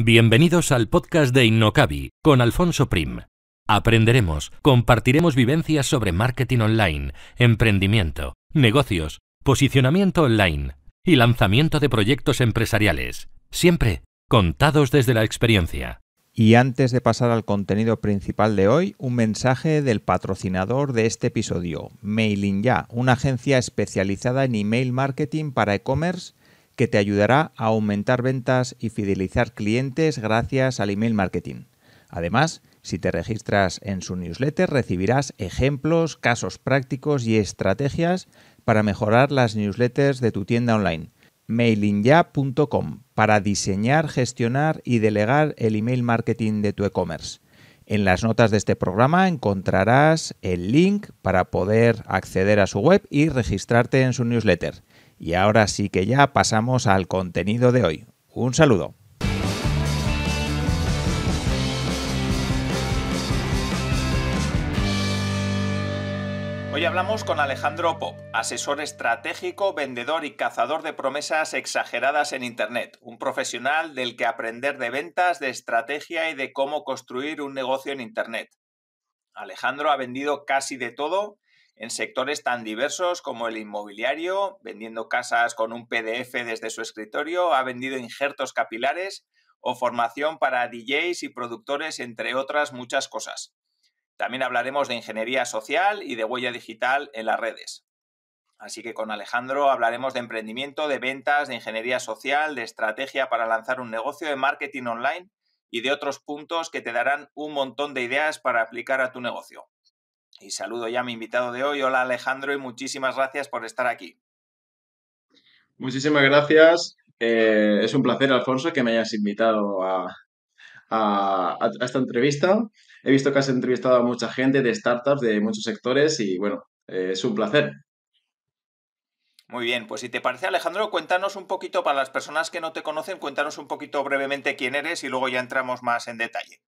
Bienvenidos al podcast de Innocabi con Alfonso Prim. Aprenderemos, compartiremos vivencias sobre marketing online, emprendimiento, negocios, posicionamiento online y lanzamiento de proyectos empresariales, siempre contados desde la experiencia. Y antes de pasar al contenido principal de hoy, un mensaje del patrocinador de este episodio, Mailing Ya, una agencia especializada en email marketing para e-commerce que te ayudará a aumentar ventas y fidelizar clientes gracias al email marketing. Además, si te registras en su newsletter recibirás ejemplos, casos prácticos y estrategias para mejorar las newsletters de tu tienda online. mailingya.com para diseñar, gestionar y delegar el email marketing de tu e-commerce. En las notas de este programa encontrarás el link para poder acceder a su web y registrarte en su newsletter. Y ahora sí que ya pasamos al contenido de hoy. Un saludo. Hoy hablamos con Alejandro Pop, asesor estratégico, vendedor y cazador de promesas exageradas en Internet, un profesional del que aprender de ventas, de estrategia y de cómo construir un negocio en Internet. Alejandro ha vendido casi de todo en sectores tan diversos como el inmobiliario, vendiendo casas con un PDF desde su escritorio, ha vendido injertos capilares o formación para DJs y productores, entre otras muchas cosas. También hablaremos de ingeniería social y de huella digital en las redes. Así que con Alejandro hablaremos de emprendimiento, de ventas, de ingeniería social, de estrategia para lanzar un negocio, de marketing online y de otros puntos que te darán un montón de ideas para aplicar a tu negocio. Y saludo ya a mi invitado de hoy. Hola Alejandro y muchísimas gracias por estar aquí. Muchísimas gracias. Eh, es un placer, Alfonso, que me hayas invitado a, esta entrevista. He visto que has entrevistado a mucha gente de startups de muchos sectores y bueno, eh, es un placer. Muy bien, pues si te parece Alejandro, cuéntanos un poquito, para las personas que no te conocen, cuéntanos un poquito brevemente quién eres y luego ya entramos más en detalle.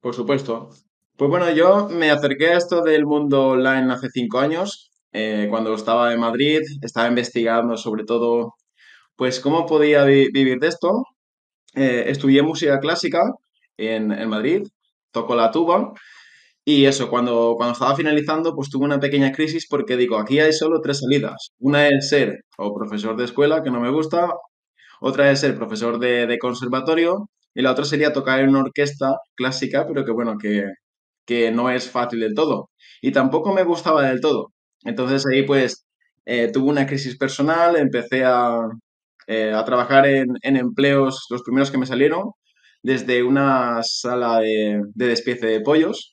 Por supuesto. Pues bueno, yo me acerqué a esto del mundo online hace cinco años, eh, cuando estaba en Madrid, estaba investigando sobre todo, pues cómo podía vivir de esto. Eh, estudié música clásica en, Madrid, toco la tuba y eso, cuando, cuando estaba finalizando, pues tuve una pequeña crisis porque digo, aquí hay solo tres salidas. Una es ser o profesor de escuela, que no me gusta, otra es ser profesor de, de conservatorio y la otra sería tocar en una orquesta clásica, pero que bueno, que, que no es fácil del todo. Y tampoco me gustaba del todo. Entonces ahí pues eh, tuve una crisis personal, empecé a, eh, trabajar en, empleos, los primeros que me salieron, desde una sala de, despiece de pollos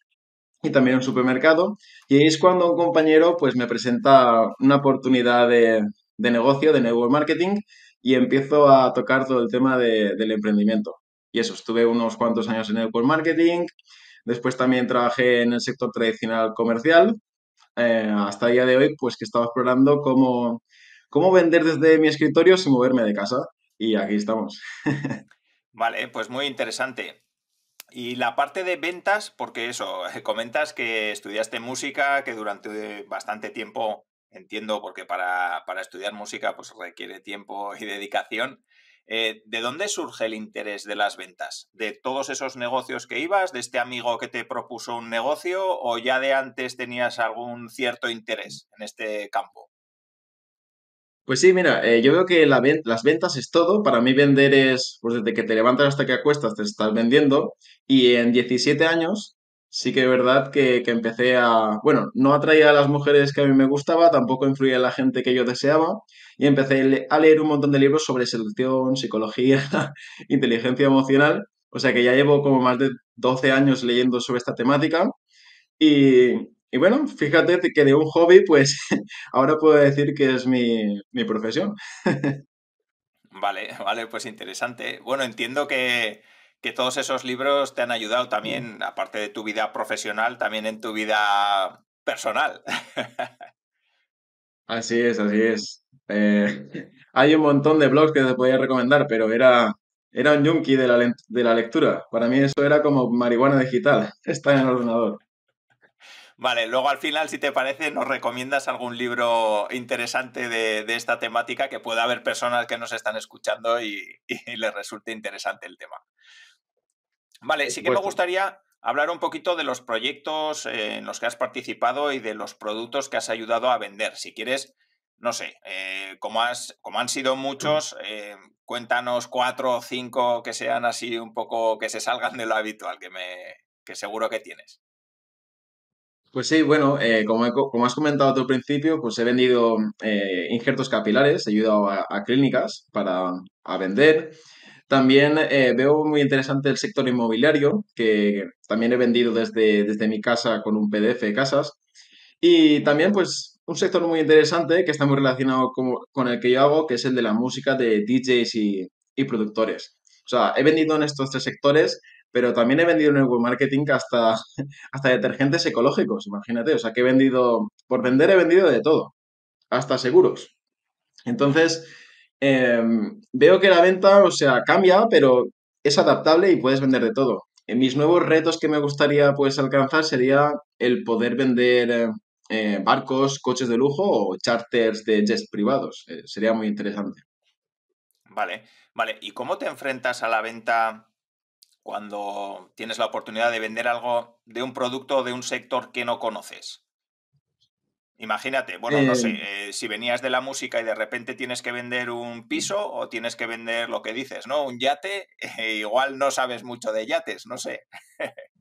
y también un supermercado. Y es cuando un compañero pues me presenta una oportunidad de, negocio, de network marketing, y empiezo a tocar todo el tema del emprendimiento. Y eso, estuve unos cuantos años en network marketing, Después también trabajé en el sector tradicional comercial, eh, hasta el día de hoy, pues que estaba explorando cómo, vender desde mi escritorio sin moverme de casa. Y aquí estamos. vale, pues muy interesante. Y la parte de ventas, porque eso, comentas que estudiaste música, que durante bastante tiempo, entiendo, porque para, para estudiar música pues requiere tiempo y dedicación. Eh, ¿De dónde surge el interés de las ventas? ¿De todos esos negocios que ibas? ¿De este amigo que te propuso un negocio? ¿O ya de antes tenías algún cierto interés en este campo? Pues sí, mira, eh, yo veo que las ventas es todo. Para mí vender es, pues desde que te levantas hasta que acuestas, te estás vendiendo. Y en 17 años sí que es verdad que, empecé a, bueno, no atraía a las mujeres que a mí me gustaba, tampoco influía en la gente que yo deseaba, y empecé a leer un montón de libros sobre seducción, psicología, inteligencia emocional, o sea que ya llevo como más de 12 años leyendo sobre esta temática, y, bueno, fíjate que de un hobby, pues ahora puedo decir que es mi, mi profesión. vale, vale, pues interesante. Bueno, entiendo que que todos esos libros te han ayudado también, mm. aparte de tu vida profesional, también en tu vida personal. Así es, así es. Eh, hay un montón de blogs que te podía recomendar, pero era, era un yunki de la, lectura. Para mí eso era como marihuana digital, está en el ordenador. Vale, luego al final, si te parece, nos recomiendas algún libro interesante de, esta temática que pueda haber personas que nos están escuchando y les resulte interesante el tema. Vale, sí que me gustaría hablar un poquito de los proyectos eh, en los que has participado y de los productos que has ayudado a vender. Si quieres, no sé, eh, como, has, como han sido muchos, eh, cuéntanos cuatro o cinco que sean así un poco, que se salgan de lo habitual, que, me, que seguro que tienes. Pues sí, bueno, como, como, has comentado al principio, pues he vendido injertos capilares, he ayudado a, clínicas para a vender. También eh, veo muy interesante el sector inmobiliario, que también he vendido desde, desde mi casa con un PDF de casas. Y también, pues, un sector muy interesante que está muy relacionado con, con el que yo hago, que es el de la música de DJs y, y productores. O sea, he vendido en estos tres sectores, pero también he vendido en el web marketing hasta, hasta detergentes ecológicos, imagínate. O sea, que he vendido, por vender he vendido de todo, hasta seguros. Entonces, Em, veo que la venta, o sea, cambia, pero es adaptable y puedes vender de todo. En mis nuevos retos que me gustaría pues alcanzar sería el poder vender eh, barcos, coches de lujo o charters de jets privados. Eh, sería muy interesante. Vale, vale. ¿Y cómo te enfrentas a la venta cuando tienes la oportunidad de vender algo de un producto o de un sector que no conoces? Imagínate, bueno, no sé, eh, eh, si venías de la música y de repente tienes que vender un mm. piso o tienes que vender lo que dices, ¿no? Un yate, eh, igual no sabes mucho de yates, no sé.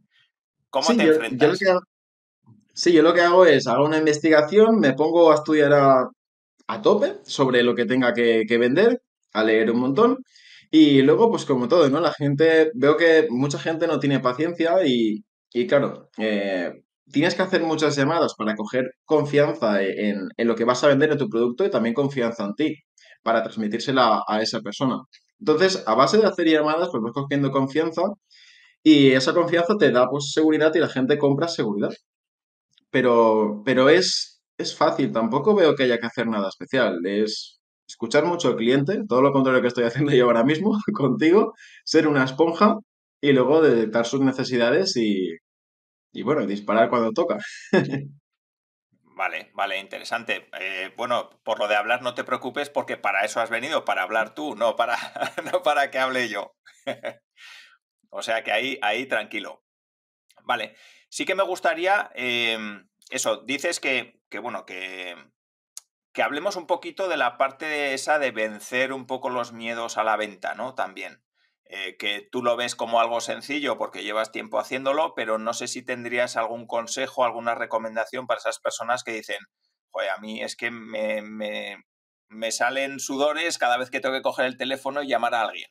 ¿Cómo te enfrentas? sí, yo lo que hago es, hago una investigación, me pongo a estudiar a, tope sobre lo que tenga que, vender, a leer un montón. Y luego, pues como todo, ¿no? La gente, veo que mucha gente no tiene paciencia y, y claro, tienes que hacer muchas llamadas para coger confianza e, en, lo que vas a vender en tu producto y también confianza en ti para transmitírsela a, esa persona. Entonces, a base de hacer llamadas, pues vas cogiendo confianza y esa confianza te da pues seguridad y la gente compra seguridad. Pero, pero es, es fácil, tampoco veo que haya que hacer nada especial. Es escuchar mucho al cliente, todo lo contrario que estoy haciendo yo ahora mismo contigo, ser una esponja y luego detectar sus necesidades y, y bueno, disparar cuando toca. Vale, vale, interesante. Eh, bueno, por lo de hablar no te preocupes porque para eso has venido, para hablar tú, no para, no para que hable yo. o sea que ahí, ahí tranquilo. Vale, sí que me gustaría, em, eso, dices que, bueno, que, que hablemos un poquito de la parte de esa de vencer un poco los miedos a la venta, ¿no? También. Eh, que tú lo ves como algo sencillo porque llevas tiempo haciéndolo, pero no sé si tendrías algún consejo, alguna recomendación para esas personas que dicen, joder, a mí es que me, me, me salen sudores cada vez que tengo que coger el teléfono y llamar a alguien.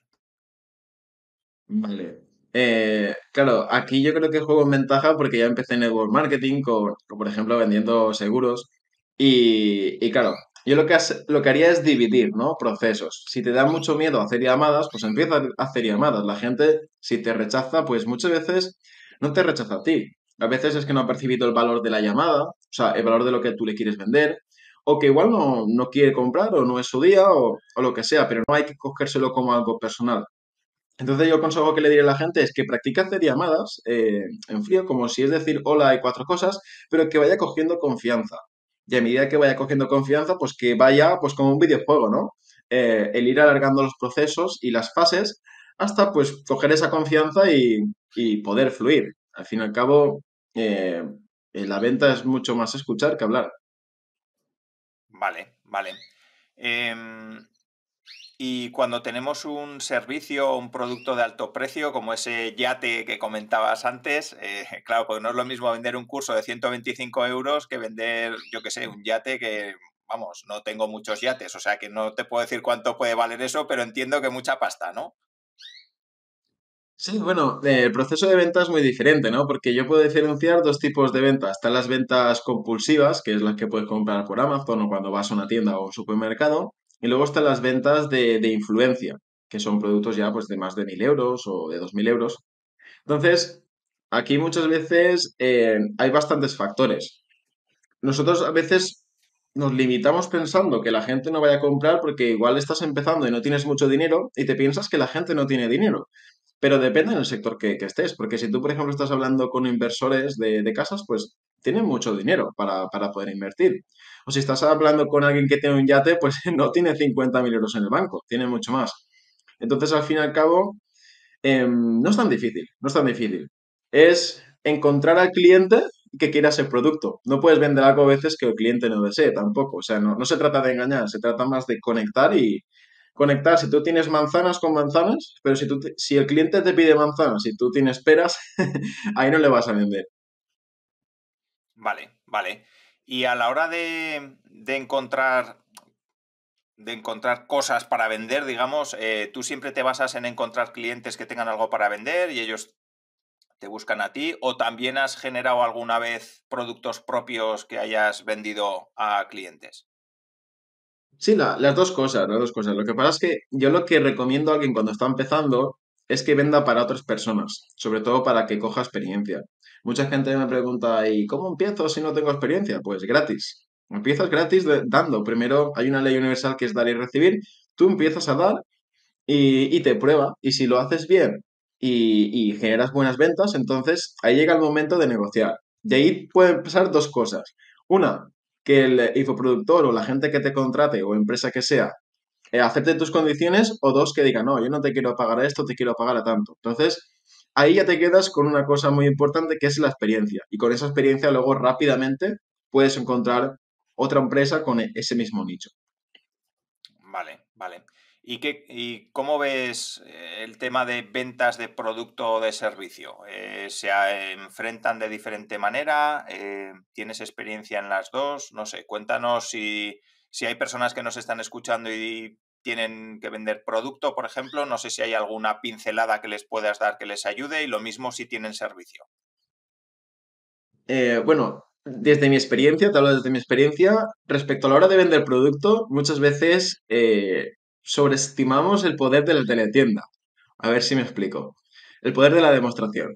Vale, eh, claro, aquí yo creo que juego en ventaja porque ya empecé en network marketing, por ejemplo, vendiendo seguros. Y, y, claro, yo lo que, lo que haría es dividir, ¿no? Procesos. Si te da mucho miedo hacer llamadas, pues empieza a hacer llamadas. La gente, si te rechaza, pues muchas veces no te rechaza a ti. A veces es que no ha percibido el valor de la llamada, o sea, el valor de lo que tú le quieres vender, o que igual no, quiere comprar, o no es su día, o, lo que sea, pero no hay que cogérselo como algo personal. Entonces yo el consejo que le diré a la gente es que practique hacer llamadas eh, en frío, como si es decir hola hay cuatro cosas, pero que vaya cogiendo confianza y a medida que vaya cogiendo confianza, pues que vaya pues como un videojuego, ¿no? Eh, el ir alargando los procesos y las fases hasta pues coger esa confianza y, y poder fluir. Al fin y al cabo, eh, la venta es mucho más escuchar que hablar. Vale, vale. Em, y cuando tenemos un servicio o un producto de alto precio, como ese yate que comentabas antes, eh, claro, porque no es lo mismo vender un curso de 125 euros que vender, yo qué sé, un yate que, vamos, no tengo muchos yates, o sea que no te puedo decir cuánto puede valer eso, pero entiendo que mucha pasta, ¿no? Sí, bueno, el proceso de venta es muy diferente, ¿no? Porque yo puedo diferenciar dos tipos de ventas. Están las ventas compulsivas, que es las que puedes comprar por Amazon o cuando vas a una tienda o un supermercado, y luego están las ventas de, influencia, que son productos ya pues, de más de 1.000 euros o de 2.000 euros. Entonces, aquí muchas veces eh, hay bastantes factores. Nosotros a veces nos limitamos pensando que la gente no vaya a comprar porque igual estás empezando y no tienes mucho dinero y te piensas que la gente no tiene dinero. Pero depende del sector que, estés, porque si tú, por ejemplo, estás hablando con inversores de, casas, pues tienen mucho dinero para, para, poder invertir. O si estás hablando con alguien que tiene un yate, pues no tiene 50.000 euros en el banco, tiene mucho más. Entonces, al fin y al cabo, em, no es tan difícil, no es tan difícil. Es encontrar al cliente que quiera ese producto. No puedes vender algo a veces que el cliente no desee tampoco. O sea, no, se trata de engañar, se trata más de conectar y conectar. Si tú tienes manzanas con manzanas, pero si, si el cliente te pide manzanas y tú tienes peras, ahí no le vas a vender. Vale, vale. Y a la hora de, encontrar de encontrar cosas para vender, digamos, eh, tú siempre te basas en encontrar clientes que tengan algo para vender y ellos te buscan a ti, o también has generado alguna vez productos propios que hayas vendido a clientes. Sí, las dos cosas, las dos cosas. Lo que pasa es que yo lo que recomiendo a alguien cuando está empezando es que venda para otras personas, sobre todo para que coja experiencia. Mucha gente me pregunta, ¿y cómo empiezo si no tengo experiencia? Pues gratis. Empiezas gratis dando. Primero hay una ley universal que es dar y recibir. Tú empiezas a dar y, te prueba. Y si lo haces bien y, generas buenas ventas, entonces ahí llega el momento de negociar. De ahí pueden pasar dos cosas. Una, que el infoproductor o la gente que te contrate o empresa que sea eh, acepte tus condiciones o dos, que diga, no, yo no te quiero pagar esto, te quiero pagar a tanto. Entonces, ahí ya te quedas con una cosa muy importante que es la experiencia. Y con esa experiencia luego rápidamente puedes encontrar otra empresa con e-, ese mismo nicho. Vale, vale. ¿Y, qué, y cómo ves eh, el tema de ventas de producto o de servicio? Eh, ¿Se enfrentan de diferente manera? Eh, ¿Tienes experiencia en las dos? No sé, cuéntanos si, si hay personas que nos están escuchando y tienen que vender producto, por ejemplo, no sé si hay alguna pincelada que les puedas dar que les ayude y lo mismo si tienen servicio. Eh, bueno, desde mi experiencia, te hablo desde mi experiencia, respecto a la hora de vender producto, muchas veces eh, sobreestimamos el poder de la teletienda. A ver si me explico. El poder de la demostración.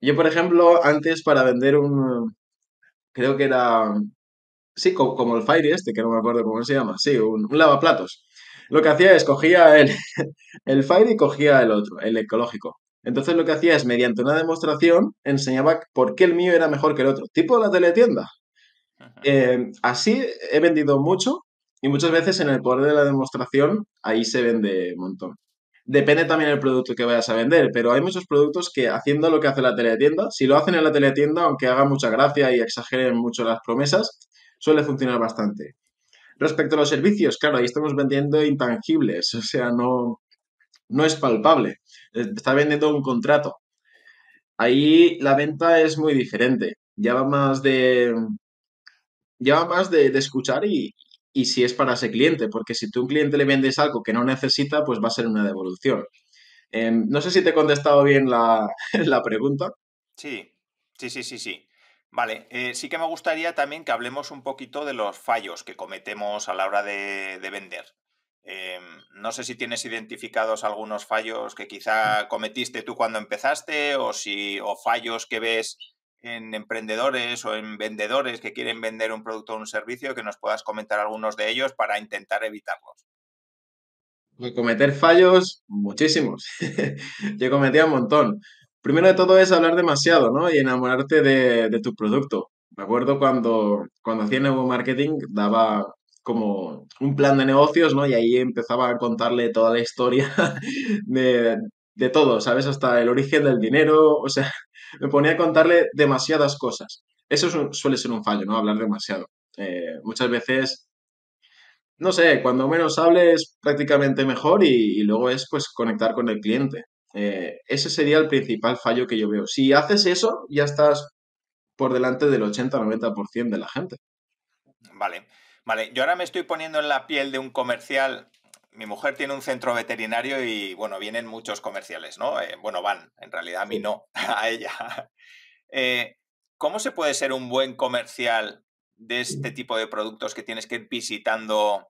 Yo, por ejemplo, antes para vender un... Creo que era... Sí, como el Fire este, que no me acuerdo cómo se llama. Sí, un lavaplatos lo que hacía es cogía el, el Fire y cogía el otro, el ecológico. Entonces lo que hacía es, mediante una demostración, enseñaba por qué el mío era mejor que el otro. Tipo la teletienda. Eh, así he vendido mucho y muchas veces en el poder de la demostración ahí se vende un montón. Depende también del producto que vayas a vender, pero hay muchos productos que haciendo lo que hace la teletienda, si lo hacen en la teletienda, aunque haga mucha gracia y exageren mucho las promesas, suele funcionar bastante. Respecto a los servicios, claro, ahí estamos vendiendo intangibles, o sea, no, no es palpable. Está vendiendo un contrato. Ahí la venta es muy diferente. Ya va más de. más de, escuchar y, si es para ese cliente, porque si tú a un cliente le vendes algo que no necesita, pues va a ser una devolución. Em, no sé si te he contestado bien la, la pregunta. Sí, sí, sí, sí, sí. Vale, eh, sí que me gustaría también que hablemos un poquito de los fallos que cometemos a la hora de, vender. Eh, no sé si tienes identificados algunos fallos que quizá mm. cometiste tú cuando empezaste o si o fallos que ves en emprendedores o en vendedores que quieren vender un producto o un servicio que nos puedas comentar algunos de ellos para intentar evitarlos. Pues cometer fallos, muchísimos. Yo cometía un montón primero de todo es hablar demasiado, ¿no? Y enamorarte de, tu producto. Me acuerdo cuando, cuando hacía nuevo marketing, daba como un plan de negocios, ¿no? Y ahí empezaba a contarle toda la historia de, de todo, ¿sabes? Hasta el origen del dinero, o sea, me ponía a contarle demasiadas cosas. Eso suele ser un fallo, ¿no? Hablar demasiado. Eh, muchas veces, no sé, cuando menos hables prácticamente mejor y, y luego es pues conectar con el cliente. Eh, ese sería el principal fallo que yo veo. Si haces eso, ya estás por delante del 80-90% de la gente. Vale, vale. Yo ahora me estoy poniendo en la piel de un comercial. Mi mujer tiene un centro veterinario y, bueno, vienen muchos comerciales, ¿no? Eh, bueno, van, en realidad a mí no, a ella. Eh, ¿Cómo se puede ser un buen comercial de este tipo de productos que tienes que ir visitando?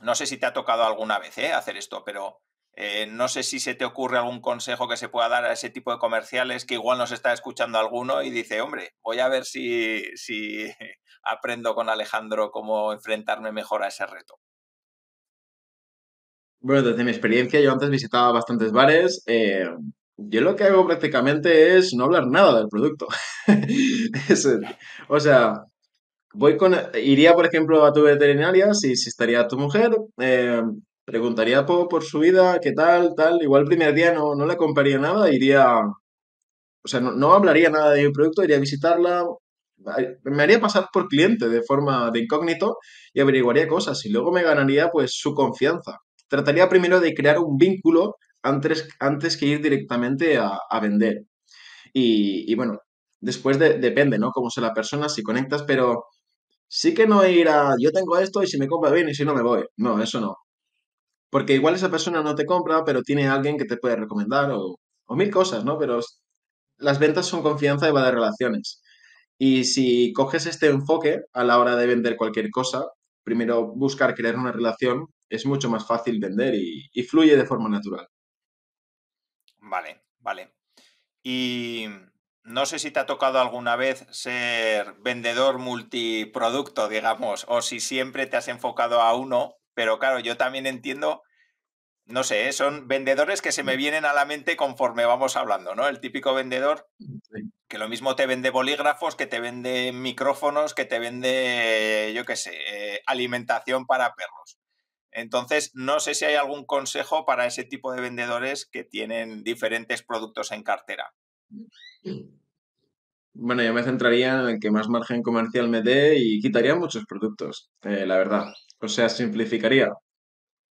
No sé si te ha tocado alguna vez hacer esto, pero eh, no sé si se te ocurre algún consejo que se pueda dar a ese tipo de comerciales que igual nos está escuchando alguno y dice, hombre, voy a ver si, si aprendo con Alejandro cómo enfrentarme mejor a ese reto. Bueno, desde mi experiencia, yo antes visitaba bastantes bares. Eh, yo lo que hago prácticamente es no hablar nada del producto. o sea, voy con, iría, por ejemplo, a tu veterinaria si, si estaría tu mujer. Eh, Preguntaría por, su vida, qué tal, tal. Igual el primer día no, no le compraría nada, iría. O sea, no, hablaría nada de mi producto, iría a visitarla. Me haría pasar por cliente de forma de incógnito y averiguaría cosas. Y luego me ganaría, pues, su confianza. Trataría primero de crear un vínculo antes, antes que ir directamente a, vender. Y, bueno, después depende, ¿no? Cómo sea la persona, si conectas, pero sí que no ir a yo tengo esto y si me compra bien y si no me voy. No, eso no. Porque igual esa persona no te compra, pero tiene alguien que te puede recomendar o, mil cosas, ¿no? Pero las ventas son confianza y va de relaciones. Y si coges este enfoque a la hora de vender cualquier cosa, primero buscar crear una relación, es mucho más fácil vender y, y fluye de forma natural. Vale, vale. Y no sé si te ha tocado alguna vez ser vendedor multiproducto, digamos, o si siempre te has enfocado a uno pero claro, yo también entiendo, no sé, ¿eh? son vendedores que se me vienen a la mente conforme vamos hablando, ¿no? El típico vendedor que lo mismo te vende bolígrafos, que te vende micrófonos, que te vende, yo qué sé, eh, alimentación para perros. Entonces, no sé si hay algún consejo para ese tipo de vendedores que tienen diferentes productos en cartera. Bueno, yo me centraría en el que más margen comercial me dé y quitaría muchos productos, eh, la verdad. O sea, simplificaría.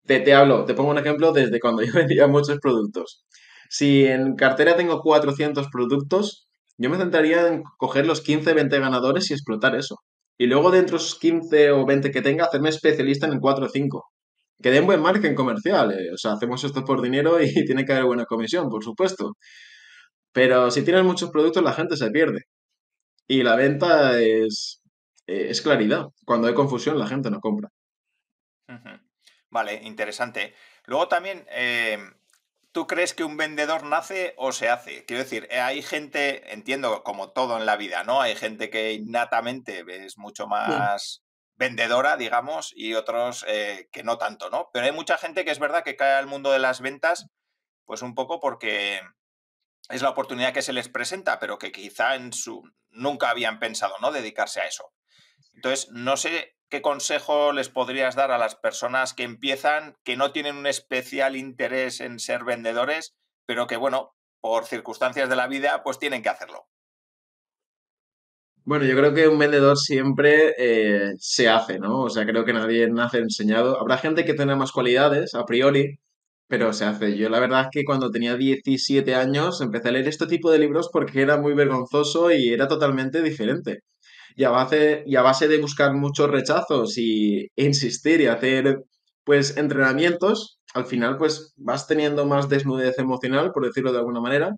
Te, te hablo, te pongo un ejemplo desde cuando yo vendía muchos productos. Si en cartera tengo 400 productos, yo me centraría en coger los 15, 20 ganadores y explotar eso. Y luego dentro de esos 15 o 20 que tenga, hacerme especialista en el 4 o 5. Que den buen margen comercial. Eh. O sea, hacemos esto por dinero y tiene que haber buena comisión, por supuesto. Pero si tienes muchos productos, la gente se pierde. Y la venta es, eh, es claridad. Cuando hay confusión, la gente no compra. Vale, interesante. Luego también, em, ¿tú crees que un vendedor nace o se hace? Quiero decir, eh, hay gente, entiendo, como todo en la vida, ¿no? Hay gente que innatamente es mucho más... vendedora, digamos, y otros eh, que no tanto, ¿no? Pero hay mucha gente que es verdad que cae al mundo de las ventas, pues un poco porque es la oportunidad que se les presenta, pero que quizá en su nunca habían pensado, ¿no? Dedicarse a eso. Entonces, no sé ¿qué consejo les podrías dar a las personas que empiezan, que no tienen un especial interés en ser vendedores, pero que, bueno, por circunstancias de la vida, pues tienen que hacerlo? Bueno, yo creo que un vendedor siempre eh, se hace, ¿no? O sea, creo que nadie nace enseñado. Habrá gente que tenga más cualidades, a priori, pero se hace. Yo la verdad es que cuando tenía 17 años empecé a leer este tipo de libros porque era muy vergonzoso y era totalmente diferente y a base, y a base de buscar muchos rechazos y e insistir y hacer pues entrenamientos, al final pues vas teniendo más desnudez emocional, por decirlo de alguna manera,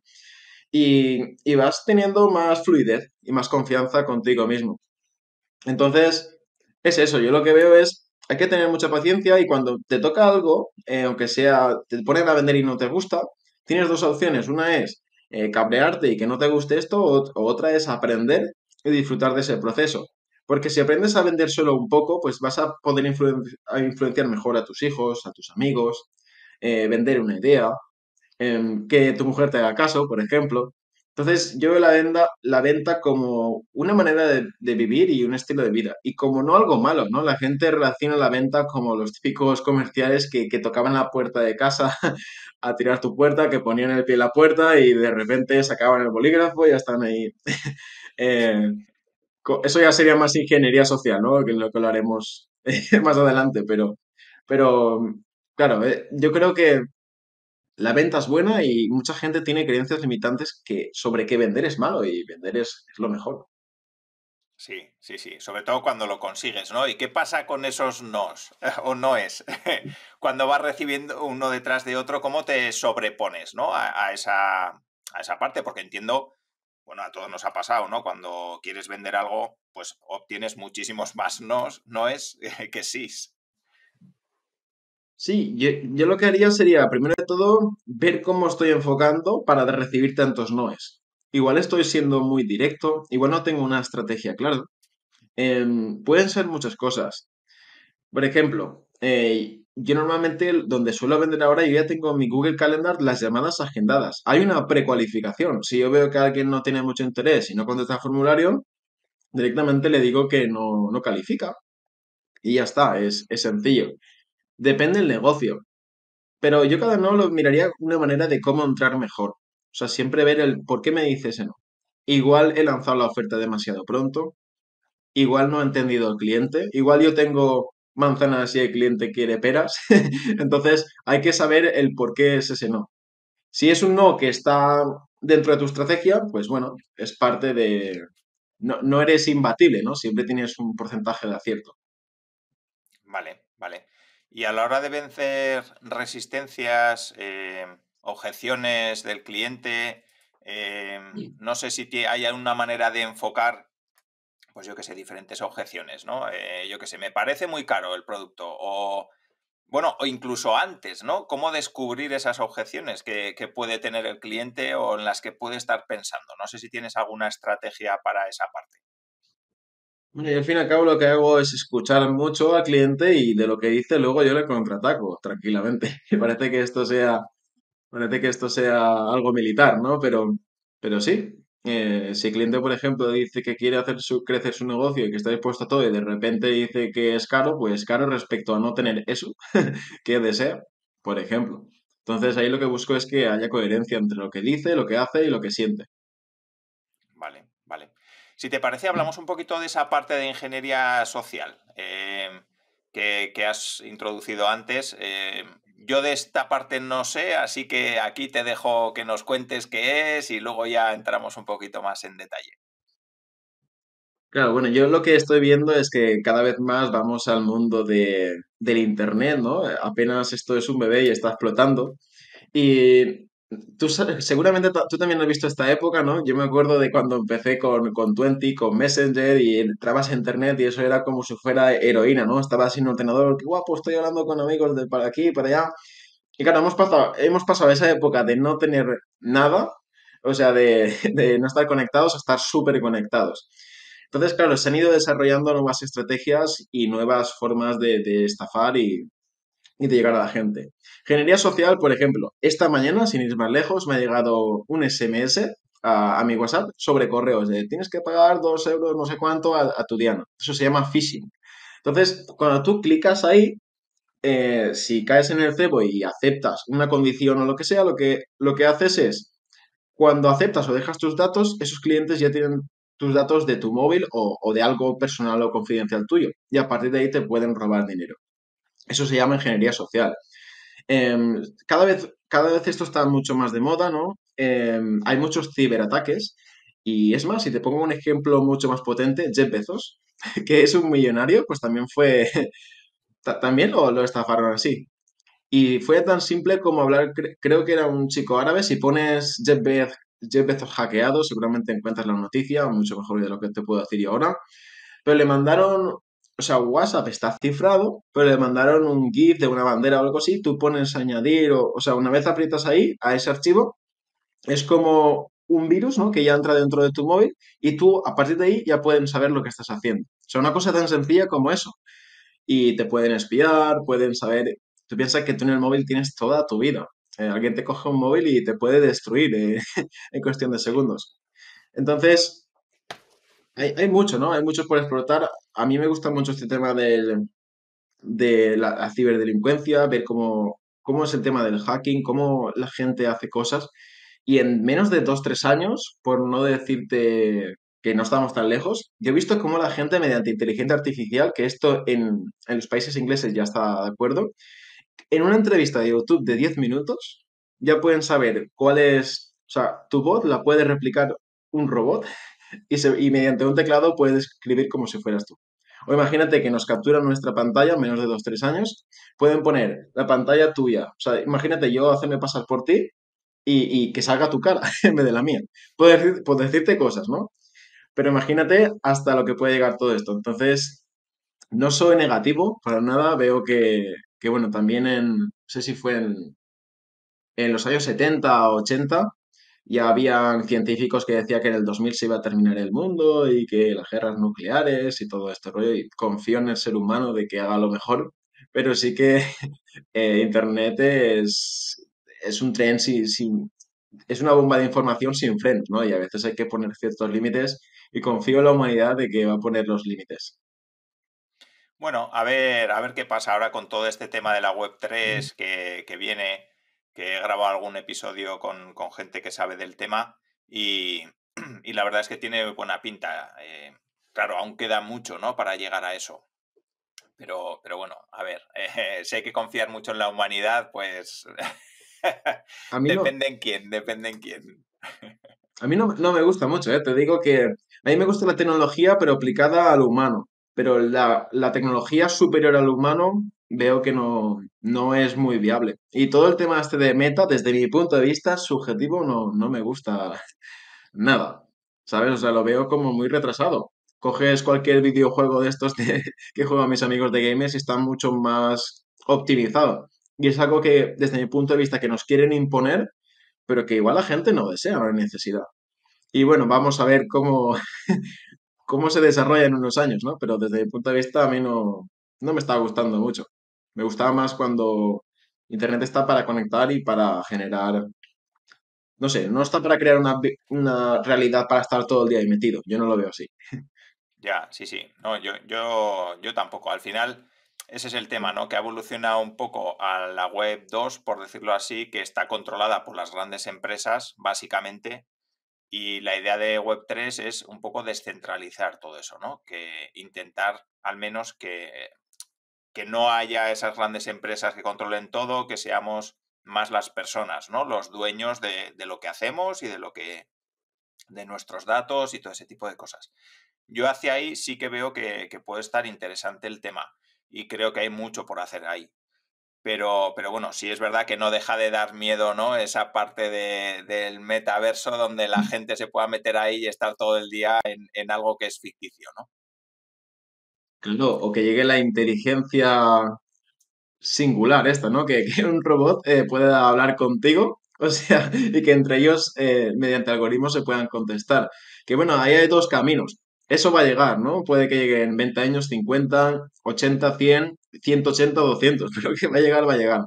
y, vas teniendo más fluidez y más confianza contigo mismo. Entonces, es eso, yo lo que veo es, hay que tener mucha paciencia y cuando te toca algo, eh, aunque sea, te ponen a vender y no te gusta, tienes dos opciones. Una es eh, cabrearte y que no te guste esto, o, otra es aprender y disfrutar de ese proceso. Porque si aprendes a vender solo un poco, pues vas a poder influenciar mejor a tus hijos, a tus amigos, eh, vender una idea, em, que tu mujer te haga caso, por ejemplo. Entonces, yo veo la venta, la venta como una manera de, vivir y un estilo de vida, y como no algo malo, ¿no? La gente relaciona la venta como los típicos comerciales que, tocaban la puerta de casa a tirar tu puerta, que ponían el pie en la puerta y de repente sacaban el bolígrafo y ya están ahí. Eh, eso ya sería más ingeniería social, ¿no? Que lo que lo haremos más adelante, pero, pero claro, eh, yo creo que la venta es buena y mucha gente tiene creencias limitantes que, sobre qué vender es malo y vender es, lo mejor. Sí, sí, sí, sobre todo cuando lo consigues, ¿no? ¿Y qué pasa con esos nos o no es? cuando vas recibiendo uno detrás de otro, ¿cómo te sobrepones, ¿no? A, esa, a esa parte, porque entiendo, bueno, a todos nos ha pasado, ¿no? Cuando quieres vender algo, pues obtienes muchísimos más noes no es que sí. Sí, yo, lo que haría sería, primero de todo, ver cómo estoy enfocando para recibir tantos noes. Igual estoy siendo muy directo, igual no tengo una estrategia clara. Em, pueden ser muchas cosas. Por ejemplo, eh, yo normalmente donde suelo vender ahora, yo ya tengo en mi Google Calendar las llamadas agendadas. Hay una precualificación. Si yo veo que alguien no tiene mucho interés y no contesta el formulario, directamente le digo que no, califica. Y ya está, es sencillo. Depende del negocio. Pero yo cada uno lo miraría una manera de cómo entrar mejor. O sea, siempre ver el por qué me dice ese no. Igual he lanzado la oferta demasiado pronto. Igual no ha entendido el cliente. Igual yo tengo manzanas y el cliente quiere peras. Entonces hay que saber el por qué es ese no. Si es un no que está dentro de tu estrategia, pues bueno, es parte de... no eres imbatible, ¿no? Siempre tienes un porcentaje de acierto. Vale, vale. Y a la hora de vencer resistencias, eh, objeciones del cliente, eh, no sé si hay una manera de enfocar, pues yo que sé, diferentes objeciones, ¿no? Eh, yo que sé, me parece muy caro el producto o... Bueno, o incluso antes, ¿no? ¿Cómo descubrir esas objeciones que puede tener el cliente o en las que puede estar pensando? No sé si tienes alguna estrategia para esa parte. Y al fin y al cabo lo que hago es escuchar mucho al cliente y de lo que dice luego yo le contraataco tranquilamente. parece que esto sea, parece que esto sea algo militar, ¿no? Pero, pero sí. Eh, si el cliente, por ejemplo, dice que quiere hacer su, crecer su negocio y que está dispuesto a todo y de repente dice que es caro, pues es caro respecto a no tener eso que desea, por ejemplo. Entonces ahí lo que busco es que haya coherencia entre lo que dice, lo que hace y lo que siente. Vale. Si te parece, mm. hablamos un poquito de esa parte de ingeniería social em, que, has introducido antes. Em, yo de esta parte no sé, así que aquí te dejo que nos cuentes qué es y luego ya entramos un poquito más en detalle. Claro, bueno, yo lo que estoy viendo es que cada vez más vamos al mundo del Internet, ¿no? Apenas esto es un bebé y está explotando. Y Tú seguramente tú también has visto esta época, ¿no? Yo me acuerdo de cuando empecé con, con Twenty, con Messenger y entrabas a internet y eso era como si fuera heroína, ¿no? Estabas sin ordenador, guapo, estoy hablando con amigos de para aquí, para allá. Y claro, hemos pasado, hemos pasado esa época de no tener nada, o sea, de, no estar conectados a estar súper conectados. Entonces, claro, se han ido desarrollando nuevas estrategias y nuevas formas de, estafar y, y de llegar a la gente. Ingeniería social, por ejemplo, esta mañana, sin ir más lejos, me ha llegado un SMS a, mi WhatsApp sobre correos de tienes que pagar dos euros, no sé cuánto, a, tu diana. Eso se llama phishing. Entonces, cuando tú clicas ahí, eh, si caes en el cebo y aceptas una condición o lo que sea, lo que, lo que haces es, cuando aceptas o dejas tus datos, esos clientes ya tienen tus datos de tu móvil o, de algo personal o confidencial tuyo. Y a partir de ahí te pueden robar dinero. Eso se llama ingeniería social. Em, cada, vez, cada vez esto está mucho más de moda, ¿no? Em, hay muchos ciberataques. Y es más, si te pongo un ejemplo mucho más potente, Jeff Bezos, que es un millonario, pues también fue. también lo, estafaron así. Y fue tan simple como hablar, creo que era un chico árabe, si pones Jeff, Be Jeff Bezos hackeado, seguramente encuentras la noticia, mucho mejor de lo que te puedo decir yo ahora. Pero le mandaron o sea, WhatsApp está cifrado, pero le mandaron un GIF de una bandera o algo así, tú pones añadir, o, o sea, una vez aprietas ahí a ese archivo, es como un virus, ¿no? Que ya entra dentro de tu móvil y tú a partir de ahí ya pueden saber lo que estás haciendo. O sea, una cosa tan sencilla como eso. Y te pueden espiar, pueden saber... Tú piensas que tú en el móvil tienes toda tu vida. Eh, alguien te coge un móvil y te puede destruir eh, en cuestión de segundos. Entonces, hay, hay mucho, ¿no? Hay mucho por explotar. A mí me gusta mucho este tema del, de la, ciberdelincuencia, ver cómo, cómo es el tema del hacking, cómo la gente hace cosas. Y en menos de dos, tres años, por no decirte que no estamos tan lejos, yo he visto cómo la gente mediante inteligencia artificial, que esto en, en los países ingleses ya está de acuerdo, en una entrevista de YouTube de 10 minutos, ya pueden saber cuál es, o sea, tu voz la puede replicar un robot y, mediante un teclado puedes escribir como si fueras tú. O imagínate que nos capturan nuestra pantalla, menos de 2-3 años, pueden poner la pantalla tuya. O sea, imagínate yo hacerme pasar por ti y, que salga tu cara en vez de la mía. Puedo, decir, decirte cosas, ¿no? Pero imagínate hasta lo que puede llegar todo esto. Entonces, no soy negativo para nada. Veo que, que bueno, también en, no sé si fue en, en los años 70 o 80, ya habían científicos que decían que en el 2000 se iba a terminar el mundo y que las guerras nucleares y todo este rollo. confío en el ser humano de que haga lo mejor, pero sí que eh, Internet es, es un tren sin, sin, es una bomba de información sin frenos, ¿no? Y a veces hay que poner ciertos límites y confío en la humanidad de que va a poner los límites. Bueno, a ver, a ver qué pasa ahora con todo este tema de la Web 3 que, que viene que he grabado algún episodio con, gente que sabe del tema y, la verdad es que tiene buena pinta. Eh, claro, aún queda mucho, ¿no? Para llegar a eso. Pero, pero bueno, a ver, si hay que confiar mucho en la humanidad, pues depende en quién, depende en quién. a mí no, me gusta mucho, ¿eh? te digo que a mí me gusta la tecnología, pero aplicada al humano. Pero la, la tecnología superior al humano veo que no, no es muy viable. Y todo el tema este de meta, desde mi punto de vista subjetivo, no, no me gusta nada. ¿Sabes? O sea, lo veo como muy retrasado. Coges cualquier videojuego de estos que juegan mis amigos de gamers y está mucho más optimizado. Y es algo que, desde mi punto de vista, que nos quieren imponer, pero que igual la gente no desea no no necesidad. Y bueno, vamos a ver cómo, cómo se desarrolla en unos años, ¿no? Pero desde mi punto de vista a mí no, no me está gustando mucho. Me gustaba más cuando Internet está para conectar y para generar, no sé, no está para crear una, realidad para estar todo el día ahí metido. Yo no lo veo así. Ya, sí, sí. No, yo, yo, yo tampoco. Al final, ese es el tema, ¿no? Que ha evolucionado un poco a la web 2, por decirlo así, que está controlada por las grandes empresas, básicamente. Y la idea de web 3 es un poco descentralizar todo eso, ¿no? Que intentar al menos que que no haya esas grandes empresas que controlen todo, que seamos más las personas, ¿no? Los dueños de, lo que hacemos y de lo que. de nuestros datos y todo ese tipo de cosas. Yo hacia ahí sí que veo que, puede estar interesante el tema. Y creo que hay mucho por hacer ahí. Pero, pero, bueno, sí es verdad que no deja de dar miedo, ¿no? Esa parte del metaverso donde la gente se pueda meter ahí y estar todo el día en, en algo que es ficticio, ¿no? Claro, o que llegue la inteligencia singular esta, ¿no? Que, un robot eh, pueda hablar contigo, o sea, y que entre ellos, eh, mediante algoritmos, se puedan contestar. Que bueno, ahí hay dos caminos. Eso va a llegar, ¿no? Puede que llegue en 20 años, 50, 80, 100, 180, 200, pero que va a llegar, va a llegar.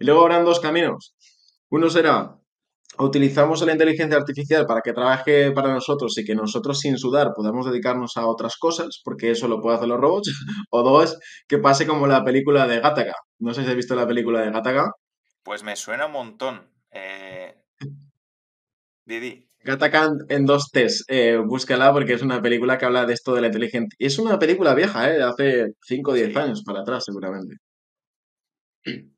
Y luego habrán dos caminos. Uno será utilizamos la inteligencia artificial para que trabaje para nosotros y que nosotros sin sudar podamos dedicarnos a otras cosas, porque eso lo pueden hacer los robots, o dos, que pase como la película de Gataga. No sé si has visto la película de Gataga. Pues me suena un montón. Eh, Didi. Gataga en dos T's, eh, búscala porque es una película que habla de esto de la inteligencia. y Es una película vieja, ¿eh? hace 5 o 10 años para atrás seguramente.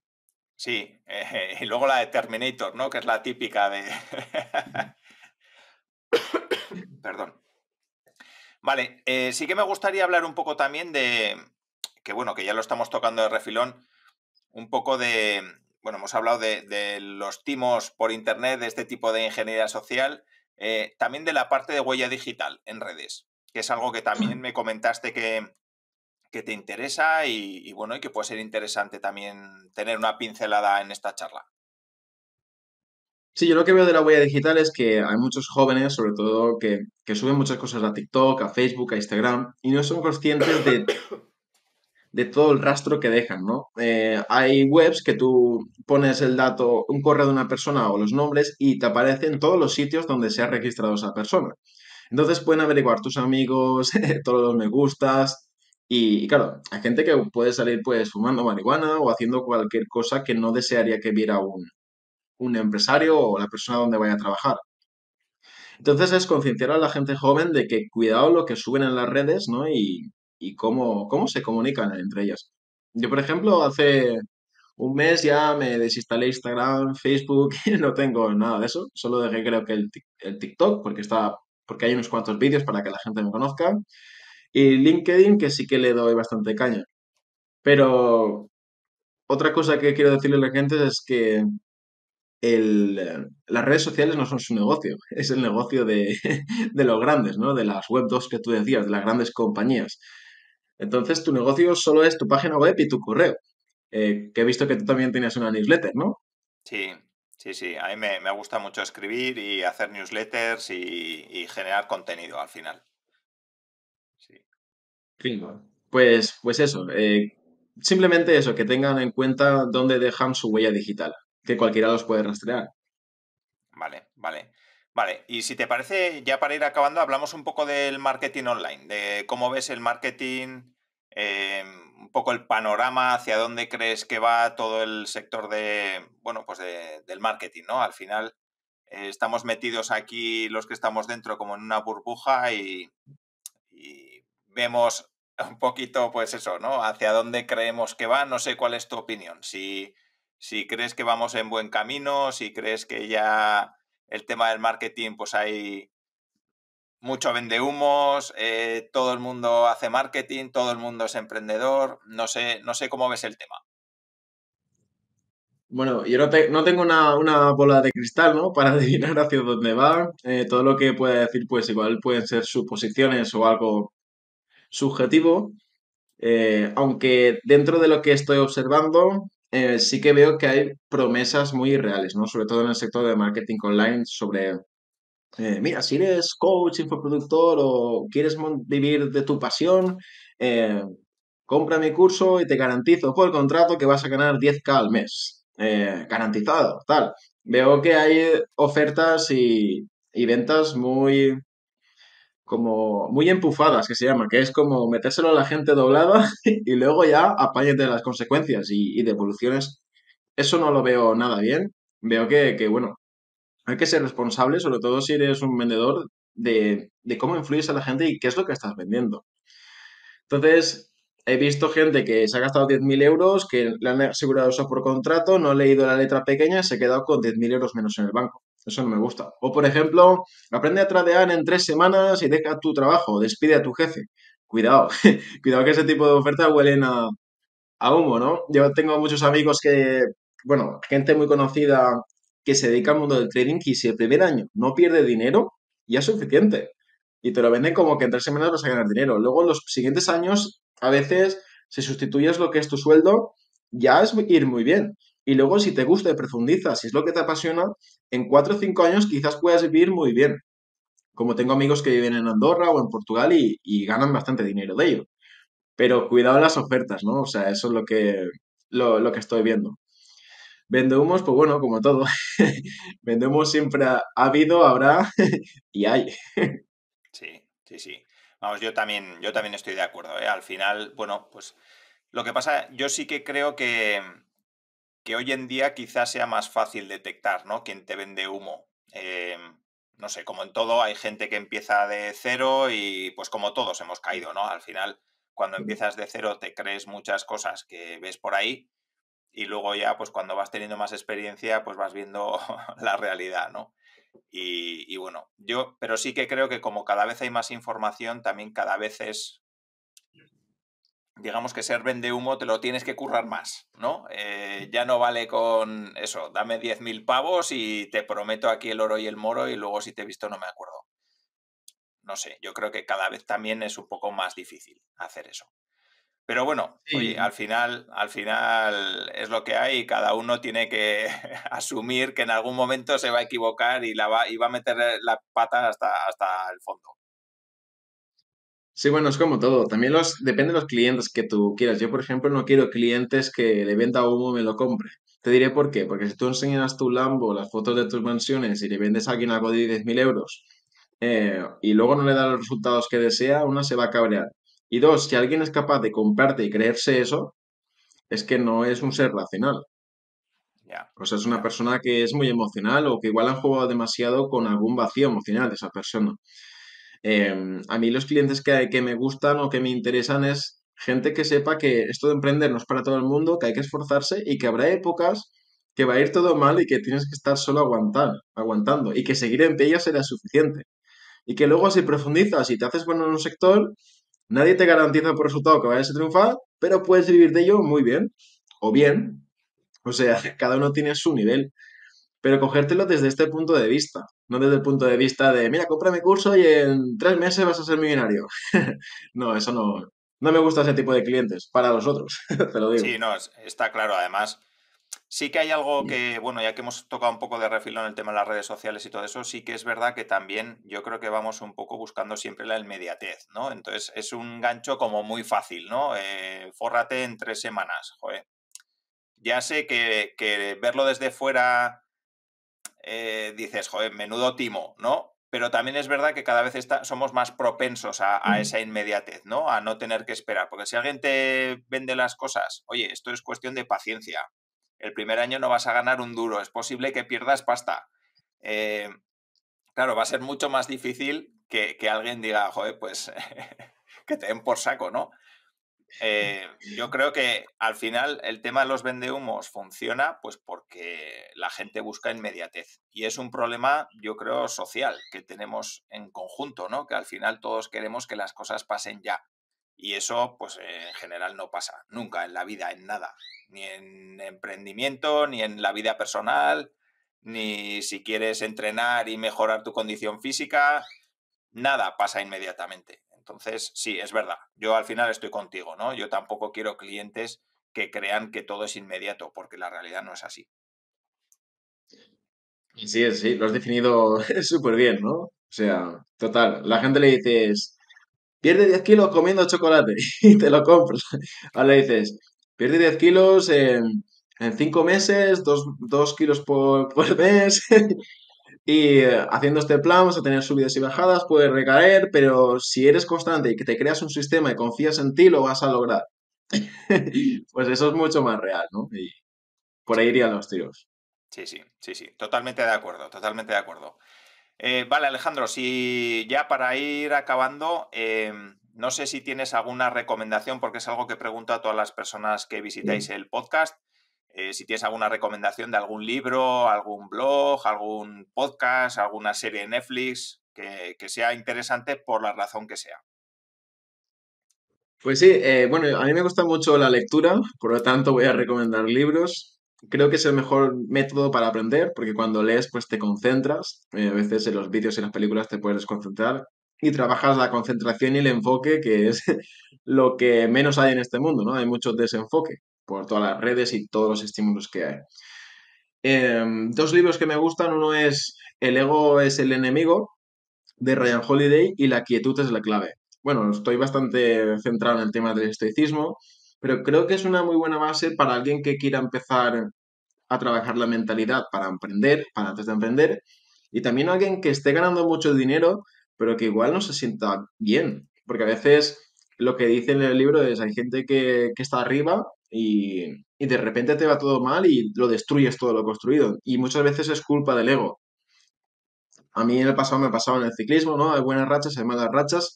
Sí, eh, y luego la de Terminator, ¿no? Que es la típica de... Perdón. Vale, eh, sí que me gustaría hablar un poco también de, que bueno, que ya lo estamos tocando de refilón, un poco de, bueno, hemos hablado de, los timos por Internet, de este tipo de ingeniería social, eh, también de la parte de huella digital en redes, que es algo que también me comentaste que, que te interesa y, bueno, y que puede ser interesante también tener una pincelada en esta charla. Sí, yo lo que veo de la huella digital es que hay muchos jóvenes, sobre todo, que, suben muchas cosas a TikTok, a Facebook, a Instagram, y no son conscientes de, de todo el rastro que dejan, ¿no? Eh, hay webs que tú pones el dato, un correo de una persona o los nombres y te aparecen todos los sitios donde se ha registrado esa persona. Entonces pueden averiguar tus amigos, todos los me gustas, y, claro, hay gente que puede salir pues fumando marihuana o haciendo cualquier cosa que no desearía que viera un, empresario o la persona donde vaya a trabajar. Entonces es concienciar a la gente joven de que cuidado lo que suben en las redes, ¿no? Y, cómo, cómo se comunican entre ellas. Yo, por ejemplo, hace un mes ya me desinstalé Instagram, Facebook, y no tengo nada de eso. Solo dejé creo que el, TikTok, porque está porque hay unos cuantos vídeos para que la gente me conozca. Y LinkedIn, que sí que le doy bastante caña. Pero otra cosa que quiero decirle a la gente es que eh, las redes sociales no son su negocio, es el negocio de, los grandes, ¿no? De las web 2 que tú decías, de las grandes compañías. Entonces, tu negocio solo es tu página web y tu correo. Eh, que he visto que tú también tienes una newsletter, ¿no? Sí, sí, sí. A mí me, gusta mucho escribir y hacer newsletters y generar contenido al final. Ringo, Pues, pues eso, eh, simplemente eso, que tengan en cuenta dónde dejan su huella digital, que cualquiera los puede rastrear. Vale, vale. Vale, y si te parece, ya para ir acabando, hablamos un poco del marketing online, de cómo ves el marketing, em, un poco el panorama, hacia dónde crees que va todo el sector de, bueno, pues del marketing, ¿no? Al final eh, estamos metidos aquí los que estamos dentro como en una burbuja y, vemos un poquito, pues eso, ¿no? Hacia dónde creemos que va, no sé cuál es tu opinión. Si, crees que vamos en buen camino, si crees que ya el tema del marketing, pues hay mucho vendehumos, eh, todo el mundo hace marketing, todo el mundo es emprendedor, no sé, no sé cómo ves el tema. Bueno, yo no, tengo una, bola de cristal, ¿no? Para adivinar hacia dónde va. Eh, todo lo que pueda decir, pues igual pueden ser suposiciones o algo subjetivo, eh, aunque dentro de lo que estoy observando, eh, sí que veo que hay promesas muy reales, ¿no? Sobre todo en el sector de marketing online sobre, eh, mira, si eres coach, infoproductor o quieres vivir de tu pasión, compra mi curso y te garantizo por el contrato que vas a ganar 10k al mes. garantizado, tal. Veo que hay ofertas y ventas muy, como muy empufadas, que se llama, que es como metérselo a la gente doblada y luego ya apáñate de las consecuencias y, y, devoluciones. Eso no lo veo nada bien. Veo que, bueno, hay que ser responsable, sobre todo si eres un vendedor, de, cómo influyes a la gente y qué es lo que estás vendiendo. Entonces, he visto gente que se ha gastado 10.000 euros, que le han asegurado eso por contrato, no ha leído la letra pequeña, se ha quedado con 10.000 euros menos en el banco. Eso no me gusta. O, por ejemplo, aprende a tradear en tres semanas y deja tu trabajo, despide a tu jefe. Cuidado, cuidado que ese tipo de ofertas huelen a, a humo, ¿no? Yo tengo muchos amigos que, bueno, gente muy conocida que se dedica al mundo del trading y si el primer año no pierde dinero, ya es suficiente. Y te lo venden como que en tres semanas vas a ganar dinero. Luego, en los siguientes años, a veces, si sustituyes lo que es tu sueldo, ya es ir muy bien. Y luego, si te gusta y profundizas, si es lo que te apasiona, en cuatro o cinco años quizás puedas vivir muy bien. Como tengo amigos que viven en Andorra o en Portugal y, ganan bastante dinero de ello. Pero cuidado en las ofertas, ¿no? O sea, eso es lo que, lo, que estoy viendo. Vendemos, pues bueno, como todo. Vendemos siempre ha, habido, habrá y hay. sí, sí, sí. Vamos, yo también, yo también estoy de acuerdo. ¿eh? Al final, bueno, pues lo que pasa, yo sí que creo que, que hoy en día quizás sea más fácil detectar, ¿no? Quien te vende humo. Em, no sé, como en todo, hay gente que empieza de cero y pues como todos hemos caído, ¿no? Al final, cuando empiezas de cero te crees muchas cosas que ves por ahí y luego ya, pues cuando vas teniendo más experiencia, pues vas viendo la realidad, ¿no? y bueno, yo, pero sí que creo que como cada vez hay más información, también cada vez es digamos que ser vende humo te lo tienes que currar más, ¿no? Eh, ya no vale con eso, dame 10.000 pavos y te prometo aquí el oro y el moro y luego si te he visto no me acuerdo. No sé, yo creo que cada vez también es un poco más difícil hacer eso. Pero bueno, al final, al final es lo que hay y cada uno tiene que asumir que en algún momento se va a equivocar y, la va, y va a meter la pata hasta, hasta el fondo. Sí, bueno, es como todo. También los, depende de los clientes que tú quieras. Yo, por ejemplo, no quiero clientes que le venda humo me lo compre. Te diré por qué. Porque si tú enseñas tu Lambo, las fotos de tus mansiones y le vendes a alguien algo de 10.000 euros eh, y luego no le da los resultados que desea, una se va a cabrear. Y dos, si alguien es capaz de comprarte y creerse eso, es que no es un ser racional. O sea, es una persona que es muy emocional o que igual han jugado demasiado con algún vacío emocional de esa persona. Em, a mí los clientes que, me gustan o que me interesan es gente que sepa que esto de emprender no es para todo el mundo, que hay que esforzarse y que habrá épocas que va a ir todo mal y que tienes que estar solo aguantar, aguantando y que seguir en pie será suficiente. Y que luego si profundizas y te haces bueno en un sector, nadie te garantiza por resultado que vayas a triunfar, pero puedes vivir de ello muy bien o bien. O sea, cada uno tiene su nivel pero cogértelo desde este punto de vista, no desde el punto de vista de, mira, compra mi curso y en tres meses vas a ser millonario. no, eso no, no me gusta ese tipo de clientes, para los otros, te lo digo. Sí, no, está claro, además. Sí que hay algo que, bueno, ya que hemos tocado un poco de refilón el tema de las redes sociales y todo eso, sí que es verdad que también yo creo que vamos un poco buscando siempre la inmediatez, ¿no? Entonces es un gancho como muy fácil, ¿no? Eh, fórrate en tres semanas, joder. Ya sé que, que verlo desde fuera eh, dices, joder, menudo timo, ¿no? Pero también es verdad que cada vez somos más propensos a, esa inmediatez, ¿no? A no tener que esperar. Porque si alguien te vende las cosas, oye, esto es cuestión de paciencia. El primer año no vas a ganar un duro, es posible que pierdas pasta. Eh, claro, va a ser mucho más difícil que, que alguien diga, joder, pues que te den por saco, ¿no? Eh, yo creo que al final el tema de los vendehumos funciona pues porque la gente busca inmediatez y es un problema, yo creo, social que tenemos en conjunto, ¿no? Que al final todos queremos que las cosas pasen ya. Y eso, pues en general no pasa, nunca en la vida, en nada, ni en emprendimiento, ni en la vida personal, ni si quieres entrenar y mejorar tu condición física, nada pasa inmediatamente. Entonces, sí, es verdad. Yo al final estoy contigo, ¿no? Yo tampoco quiero clientes que crean que todo es inmediato, porque la realidad no es así. Sí, sí, lo has definido súper bien, ¿no? O sea, total, la gente le dices, pierde 10 kilos comiendo chocolate y te lo compras. Ahora le dices, pierde 10 kilos en, 5 meses, 2, kilos por, por mes Y eh, haciendo este plan vas a tener subidas y bajadas, puede recaer, pero si eres constante y que te creas un sistema y confías en ti, lo vas a lograr. pues eso es mucho más real, ¿no? Y por ahí irían los tiros. Sí, sí, sí, sí, totalmente de acuerdo, totalmente de acuerdo. Eh, vale, Alejandro, si ya para ir acabando, em, no sé si tienes alguna recomendación, porque es algo que pregunto a todas las personas que visitáis el podcast. Eh, si tienes alguna recomendación de algún libro, algún blog, algún podcast, alguna serie de Netflix que, sea interesante por la razón que sea. Pues sí, eh, bueno, a mí me gusta mucho la lectura, por lo tanto voy a recomendar libros. Creo que es el mejor método para aprender, porque cuando lees pues te concentras, eh, a veces en los vídeos y en las películas te puedes concentrar y trabajas la concentración y el enfoque, que es lo que menos hay en este mundo, ¿no? Hay mucho desenfoque por todas las redes y todos los estímulos que hay. Em, dos libros que me gustan, uno es El ego es el enemigo de Ryan Holiday y La quietud es la clave. Bueno, estoy bastante centrado en el tema del estoicismo, pero creo que es una muy buena base para alguien que quiera empezar a trabajar la mentalidad para emprender, para antes de emprender, y también alguien que esté ganando mucho dinero, pero que igual no se sienta bien, porque a veces lo que dice en el libro es hay gente que, que está arriba y, y de repente te va todo mal y lo destruyes todo lo construido. Y muchas veces es culpa del ego. A mí en el pasado me pasaba en el ciclismo, ¿no? Hay buenas rachas, hay malas rachas,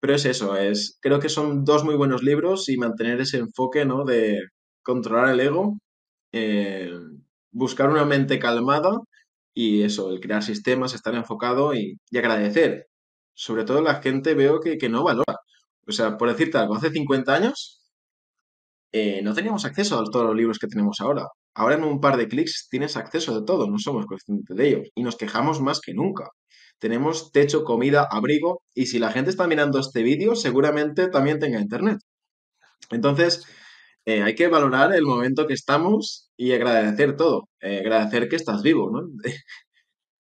pero es eso, es, creo que son dos muy buenos libros y mantener ese enfoque, ¿no? De controlar el ego, eh, buscar una mente calmada y eso, el crear sistemas, estar enfocado y, agradecer. Sobre todo la gente veo que, que no valora. O sea, por decirte algo, hace 50 años eh, no teníamos acceso a todos los libros que tenemos ahora. Ahora en un par de clics tienes acceso de todo, no somos conscientes de ellos y nos quejamos más que nunca. Tenemos techo, comida, abrigo y si la gente está mirando este vídeo seguramente también tenga internet. Entonces, eh, hay que valorar el momento que estamos y agradecer todo, eh, agradecer que estás vivo, ¿no?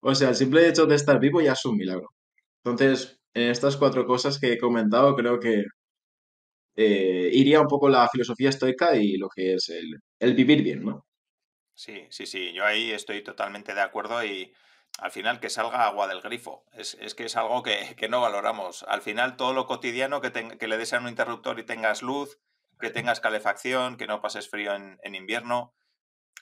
o sea, el simple hecho de estar vivo ya es un milagro. Entonces, en estas cuatro cosas que he comentado creo que eh, iría un poco la filosofía estoica y lo que es el, vivir bien, ¿no? Sí, sí, sí, yo ahí estoy totalmente de acuerdo y al final que salga agua del grifo. Es, que es algo que, no valoramos. Al final todo lo cotidiano que, le des un interruptor y tengas luz, que tengas calefacción, que no pases frío en, en invierno,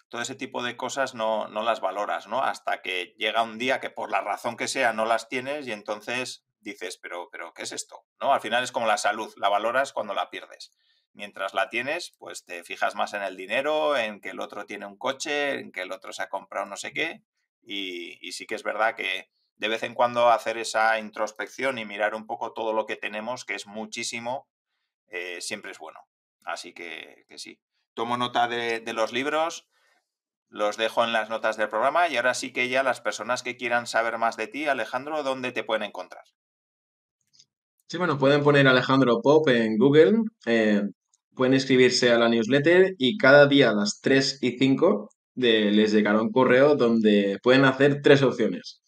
todo ese tipo de cosas no, no, las valoras, ¿no? Hasta que llega un día que por la razón que sea no las tienes y entonces dices, pero, pero ¿qué es esto? ¿No? Al final es como la salud, la valoras cuando la pierdes. Mientras la tienes, pues te fijas más en el dinero, en que el otro tiene un coche, en que el otro se ha comprado no sé qué. Y, sí que es verdad que de vez en cuando hacer esa introspección y mirar un poco todo lo que tenemos, que es muchísimo, eh, siempre es bueno. Así que, sí. Tomo nota de los libros, los dejo en las notas del programa y ahora sí que ya las personas que quieran saber más de ti, Alejandro, ¿dónde te pueden encontrar? Sí, bueno, pueden poner Alejandro Pop en Google, eh, pueden inscribirse a la newsletter y cada día a las 3 y 5 les llegará un correo donde pueden hacer tres opciones.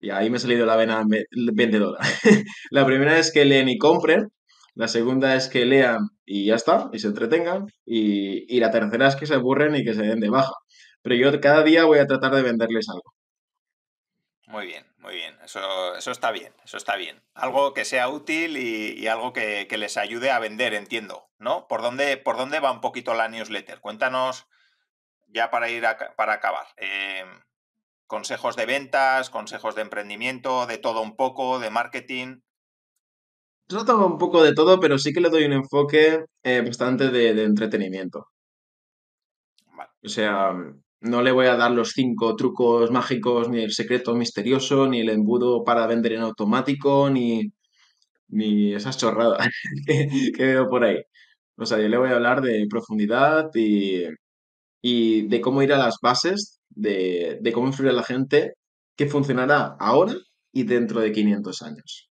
Y ahí me ha salido la vena vendedora. la primera es que leen y compren. La segunda es que lean y ya está, y se entretengan. Y, y la tercera es que se aburren y que se den de baja. Pero yo cada día voy a tratar de venderles algo. Muy bien, muy bien. Eso, eso está bien, eso está bien. Algo que sea útil y, algo que, les ayude a vender, entiendo, ¿no? ¿Por dónde, por dónde va un poquito la newsletter? Cuéntanos, ya para ir a, para acabar. Em, consejos de ventas, consejos de emprendimiento, de todo un poco, de marketing. Trato un poco de todo, pero sí que le doy un enfoque eh, bastante de, de entretenimiento. Vale. O sea, no le voy a dar los cinco trucos mágicos, ni el secreto misterioso, ni el embudo para vender en automático, ni, ni esas chorradas que, veo por ahí. O sea, yo le voy a hablar de profundidad y, de cómo ir a las bases, de, de cómo influir a la gente, que funcionará ahora y dentro de 500 años.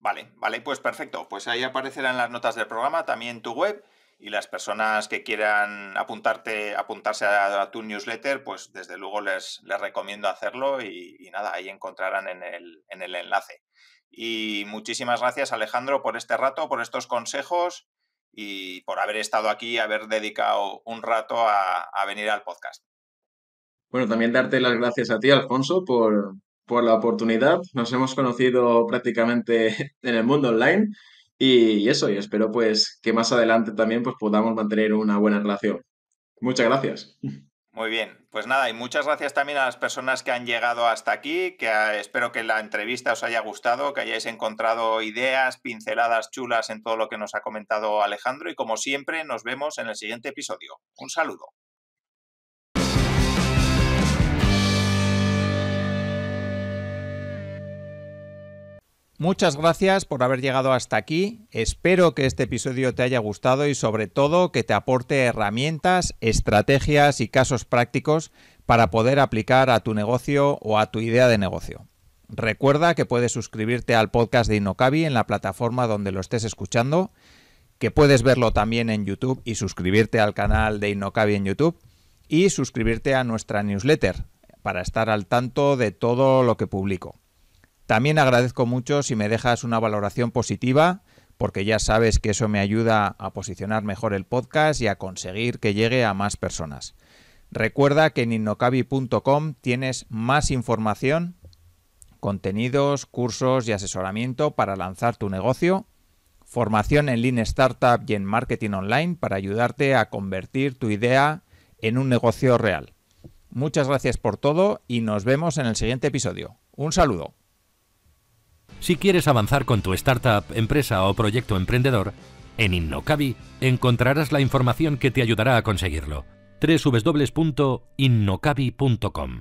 Vale, vale, pues perfecto. Pues ahí aparecerán las notas del programa, también tu web y las personas que quieran apuntarte, apuntarse a, tu newsletter, pues desde luego les, les recomiendo hacerlo y, y, nada, ahí encontrarán en el, en el enlace. Y muchísimas gracias Alejandro por este rato, por estos consejos y por haber estado aquí, haber dedicado un rato a, a venir al podcast. Bueno, también darte las gracias a ti, Alfonso, por, por la oportunidad. Nos hemos conocido prácticamente en el mundo online y eso, y espero pues que más adelante también pues podamos mantener una buena relación. Muchas gracias. Muy bien, pues nada, y muchas gracias también a las personas que han llegado hasta aquí, que ah, espero que la entrevista os haya gustado, que hayáis encontrado ideas, pinceladas chulas en todo lo que nos ha comentado Alejandro y como siempre nos vemos en el siguiente episodio. Un saludo. Muchas gracias por haber llegado hasta aquí. Espero que este episodio te haya gustado y sobre todo que te aporte herramientas, estrategias y casos prácticos para poder aplicar a tu negocio o a tu idea de negocio. Recuerda que puedes suscribirte al podcast de Inocabi en la plataforma donde lo estés escuchando, que puedes verlo también en YouTube y suscribirte al canal de Inocabi en YouTube y suscribirte a nuestra newsletter para estar al tanto de todo lo que publico. También agradezco mucho si me dejas una valoración positiva, porque ya sabes que eso me ayuda a posicionar mejor el podcast y a conseguir que llegue a más personas. Recuerda que en innocabi.com tienes más información, contenidos, cursos y asesoramiento para lanzar tu negocio, formación en Lean Startup y en Marketing Online para ayudarte a convertir tu idea en un negocio real. Muchas gracias por todo y nos vemos en el siguiente episodio. Un saludo. Si quieres avanzar con tu startup, empresa o proyecto emprendedor, en Innocabi encontrarás la información que te ayudará a conseguirlo. www.innocabi.com